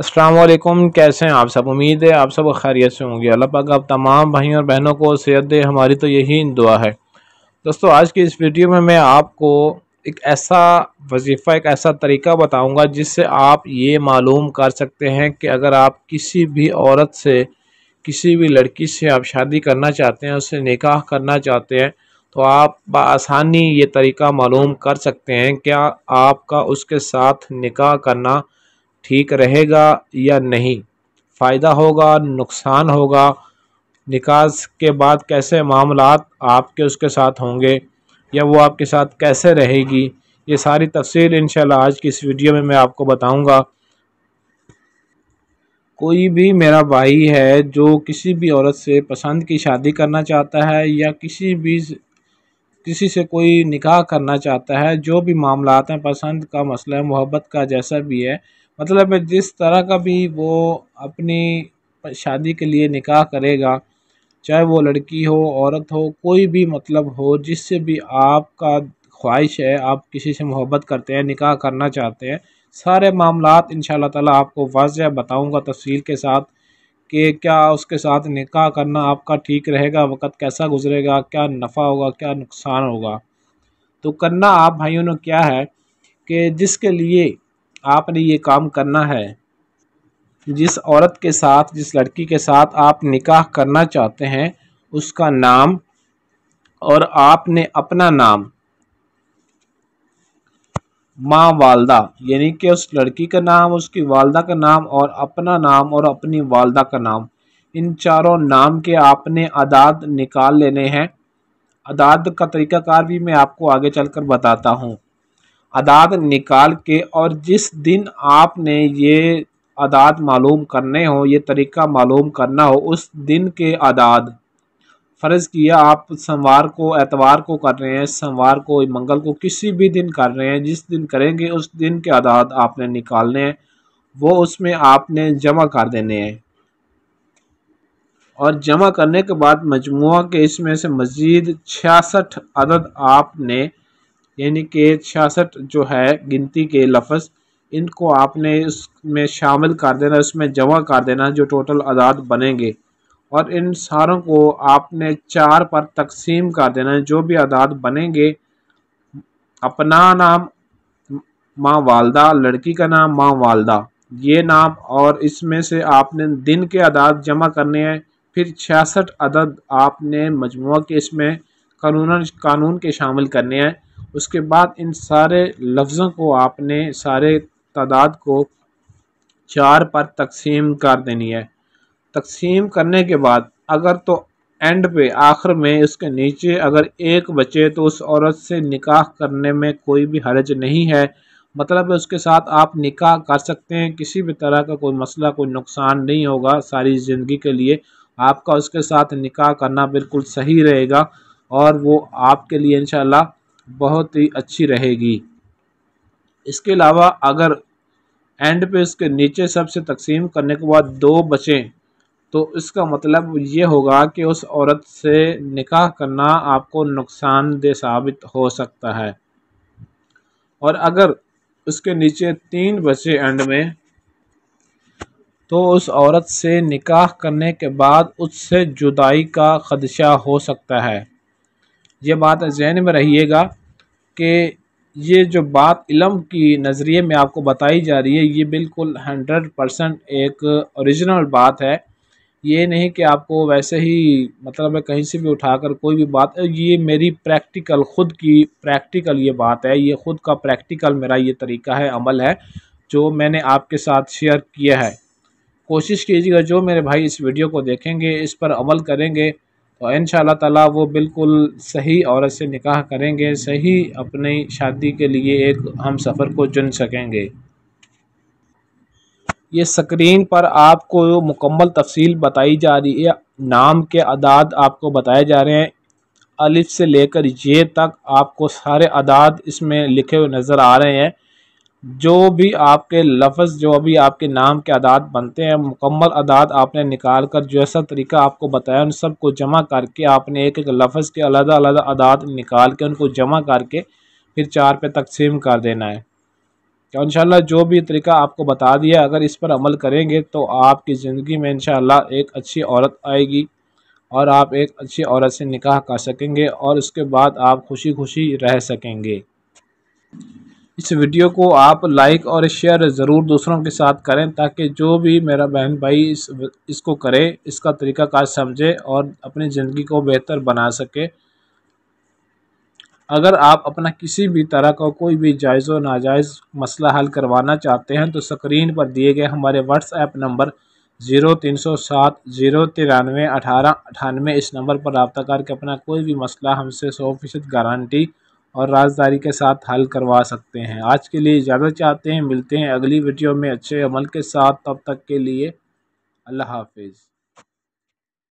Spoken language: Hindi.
असलम कैसे हैं आप सब उम्मीद है आप सब खैरियत से होंगे अल्लाह पाक आप तमाम भाई और बहनों को सेहत दे हमारी तो यही दुआ है दोस्तों आज की इस वीडियो में मैं आपको एक ऐसा वजीफ़ा एक ऐसा तरीका बताऊंगा जिससे आप ये मालूम कर सकते हैं कि अगर आप किसी भी औरत से किसी भी लड़की से आप शादी करना चाहते हैं उससे निकाह करना चाहते हैं तो आप आसानी ये तरीका मालूम कर सकते हैं क्या आपका उसके साथ निकाह करना ठीक रहेगा या नहीं फ़ायदा होगा नुकसान होगा निकास के बाद कैसे मामला आपके उसके साथ होंगे या वो आपके साथ कैसे रहेगी ये सारी तफसील इन आज की इस वीडियो में मैं आपको बताऊँगा कोई भी मेरा भाई है जो किसी भी औरत से पसंद की शादी करना चाहता है या किसी भी किसी से कोई निकाह करना चाहता है जो भी मामला हैं पसंद का मसला है मोहब्बत का जैसा भी है मतलब जिस तरह का भी वो अपनी शादी के लिए निकाह करेगा चाहे वो लड़की हो औरत हो कोई भी मतलब हो जिससे भी आपका ख्वाहिश है आप किसी से मोहब्बत करते हैं निकाह करना चाहते हैं सारे मामला इन ताला आपको वाजह बताऊँगा तफसील के साथ कि क्या उसके साथ निकाह करना आपका ठीक रहेगा वक़्त कैसा गुजरेगा क्या नफ़ा होगा क्या नुकसान होगा तो करना आप भाइयों ने क्या है कि जिसके लिए आपने ये काम करना है जिस औरत के साथ जिस लड़की के साथ आप निकाह करना चाहते हैं उसका नाम और आपने अपना नाम माँ वालदा यानी कि उस लड़की का नाम उसकी वालदा का नाम और अपना नाम और अपनी वालदा का नाम इन चारों नाम के आपने अदाद निकाल लेने हैं अदाद का तरीक़ाकार भी मैं आपको आगे चलकर बताता हूँ अदाद निकाल के और जिस दिन आपने ये अदाद मालूम करने हो ये तरीका मालूम करना हो उस दिन के अदाद फ़र्ज़ किया आप सोमवार को एतवार को कर रहे हैं सोमवार को मंगल को किसी भी दिन कर रहे हैं जिस दिन करेंगे उस दिन के अदाद आपने निकालने हैं वो उसमें आपने जमा कर देने हैं और जमा करने के बाद मजमू के इसमें से मज़ीद छियासठ अदद आपने यानी कि छियासठ जो है गिनती के लफ्ज़ इनको आपने इसमें शामिल कर देना इसमें जमा कर देना जो टोटल आदाद बनेंगे और इन सारों को आपने चार पर तकसीम कर देना जो भी आदाद बनेंगे अपना नाम माँ वालदा लड़की का नाम माँ वालदा ये नाम और इसमें से आपने दिन के आदाद जमा करने हैं फिर छियासठ अदद आपने मजमू के इसमें कानून कानून के शामिल करने हैं उसके बाद इन सारे लफ्ज़ों को आपने सारे तादाद को चार पर तकसीम कर देनी है तकसीम करने के बाद अगर तो एंड पे आखिर में उसके नीचे अगर एक बचे तो उस औरत से निकाह करने में कोई भी हरज नहीं है मतलब उसके साथ आप निकाह कर सकते हैं किसी भी तरह का कोई मसला कोई नुकसान नहीं होगा सारी ज़िंदगी के लिए आपका उसके साथ निकाह करना बिल्कुल सही रहेगा और वो आपके लिए इन बहुत ही अच्छी रहेगी इसके अलावा अगर एंड पे इसके नीचे सबसे तकसीम करने के बाद दो बचें तो इसका मतलब ये होगा कि उस औरत से निकाह करना आपको नुकसानदेह साबित हो सकता है और अगर उसके नीचे तीन बचे एंड में तो उस औरत से निकाह करने के बाद उससे जुदाई का खदशा हो सकता है ये बात जहन में रहिएगा कि ये जो बात इलम की नज़रिए में आपको बताई जा रही है ये बिल्कुल हंड्रेड परसेंट एक ओरिजिनल बात है ये नहीं कि आपको वैसे ही मतलब है कहीं से भी उठाकर कोई भी बात ये मेरी प्रैक्टिकल ख़ुद की प्रैक्टिकल ये बात है ये ख़ुद का प्रैक्टिकल मेरा ये तरीका है अमल है जो मैंने आपके साथ शेयर किया है कोशिश कीजिएगा जो मेरे भाई इस वीडियो को देखेंगे इस पर अमल करेंगे तो इन ताला वो बिल्कुल सही औरत से निकाह करेंगे सही अपनी शादी के लिए एक हम सफ़र को चुन सकेंगे ये स्क्रीन पर आपको मुकम्मल तफसील बताई जा रही है नाम के अदाद आपको बताए जा रहे हैं अलिफ से लेकर ये तक आपको सारे अदाद इसमें लिखे हुए नज़र आ रहे हैं जो भी आपके लफ्ज़ जो अभी आपके नाम के अदात बनते हैं मुकम्मल अदात आपने निकाल कर जैसा तरीका आपको बताया उन सबको जमा करके आपने एक एक लफ्ज़ के अलग अलग अदात निकाल के उनको जमा करके फिर चार पे तकसीम कर देना है तो इन जो भी तरीका आपको बता दिया अगर इस पर अमल करेंगे तो आपकी ज़िंदगी में इन एक अच्छी औरत आएगी और आप एक अच्छी औरत से निकाह कर सकेंगे और उसके बाद आप खुशी खुशी रह सकेंगे इस वीडियो को आप लाइक और शेयर ज़रूर दूसरों के साथ करें ताकि जो भी मेरा बहन भाई इस इसको करे इसका तरीका तरीक़ाकार समझे और अपनी ज़िंदगी को बेहतर बना सके अगर आप अपना किसी भी तरह का को कोई भी जायज़ व नाजायज़ मसला हल करवाना चाहते हैं तो स्क्रीन पर दिए गए हमारे व्हाट्सएप नंबर ज़ीरो तीन सौ सात ज़ीरो तिरानवे अठारह अठानवे इस नंबर पर रबता करके अपना कोई भी मसला हमसे सौ फीसद गारंटी और राजदारी के साथ हल करवा सकते हैं आज के लिए इजाज़त चाहते हैं मिलते हैं अगली वीडियो में अच्छे अमल के साथ तब तक के लिए अल्लाह हाफिज़